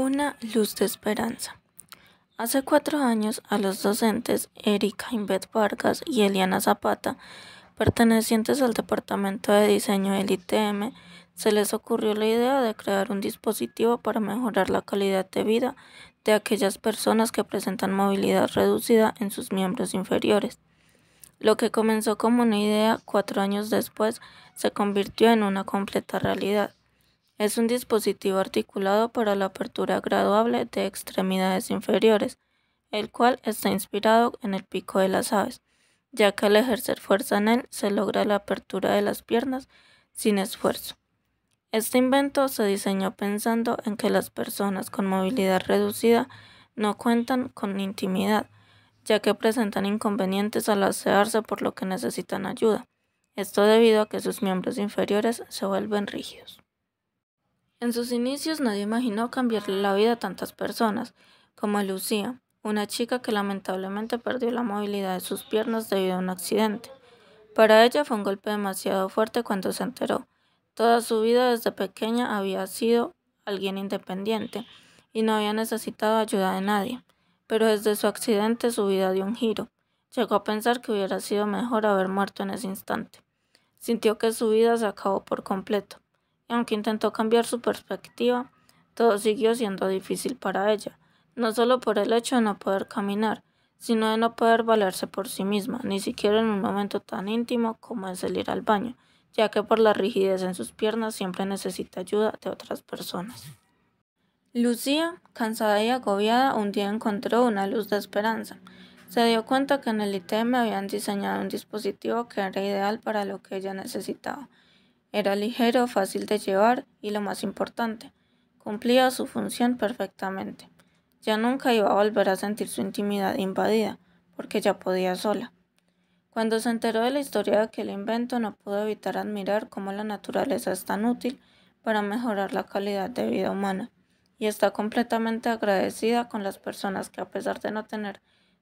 Una luz de esperanza. Hace cuatro años, a los docentes Erika Inbet Vargas y Eliana Zapata, pertenecientes al Departamento de Diseño del ITM, se les ocurrió la idea de crear un dispositivo para mejorar la calidad de vida de aquellas personas que presentan movilidad reducida en sus miembros inferiores. Lo que comenzó como una idea cuatro años después se convirtió en una completa realidad. Es un dispositivo articulado para la apertura graduable de extremidades inferiores, el cual está inspirado en el pico de las aves, ya que al ejercer fuerza en él se logra la apertura de las piernas sin esfuerzo. Este invento se diseñó pensando en que las personas con movilidad reducida no cuentan con intimidad, ya que presentan inconvenientes al asearse por lo que necesitan ayuda. Esto debido a que sus miembros inferiores se vuelven rígidos. En sus inicios nadie imaginó cambiarle la vida a tantas personas, como Lucía, una chica que lamentablemente perdió la movilidad de sus piernas debido a un accidente. Para ella fue un golpe demasiado fuerte cuando se enteró. Toda su vida desde pequeña había sido alguien independiente y no había necesitado ayuda de nadie. Pero desde su accidente su vida dio un giro. Llegó a pensar que hubiera sido mejor haber muerto en ese instante. Sintió que su vida se acabó por completo y aunque intentó cambiar su perspectiva, todo siguió siendo difícil para ella, no solo por el hecho de no poder caminar, sino de no poder valerse por sí misma, ni siquiera en un momento tan íntimo como es salir al baño, ya que por la rigidez en sus piernas siempre necesita ayuda de otras personas. Lucía, cansada y agobiada, un día encontró una luz de esperanza. Se dio cuenta que en el ITM e habían diseñado un dispositivo que era ideal para lo que ella necesitaba, era ligero, fácil de llevar y lo más importante, cumplía su función perfectamente. Ya nunca iba a volver a sentir su intimidad invadida, porque ya podía sola. Cuando se enteró de la historia de aquel invento, no pudo evitar admirar cómo la naturaleza es tan útil para mejorar la calidad de vida humana, y está completamente agradecida con las personas que a pesar de no tener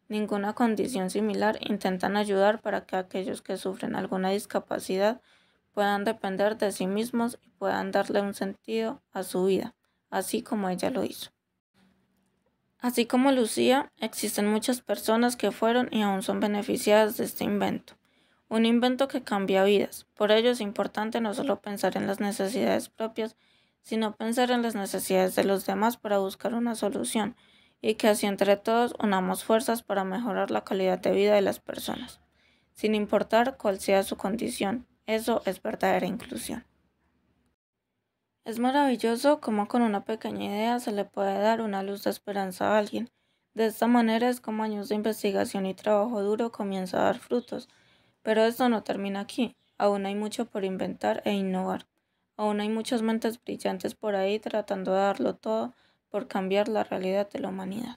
ninguna condición similar, intentan ayudar para que aquellos que sufren alguna discapacidad puedan depender de sí mismos y puedan darle un sentido a su vida, así como ella lo hizo. Así como Lucía, existen muchas personas que fueron y aún son beneficiadas de este invento. Un invento que cambia vidas. Por ello es importante no solo pensar en las necesidades propias, sino pensar en las necesidades de los demás para buscar una solución y que así entre todos unamos fuerzas para mejorar la calidad de vida de las personas, sin importar cuál sea su condición. Eso es verdadera inclusión. Es maravilloso cómo con una pequeña idea se le puede dar una luz de esperanza a alguien. De esta manera es como años de investigación y trabajo duro comienzan a dar frutos. Pero esto no termina aquí. Aún hay mucho por inventar e innovar. Aún hay muchas mentes brillantes por ahí tratando de darlo todo por cambiar la realidad de la humanidad.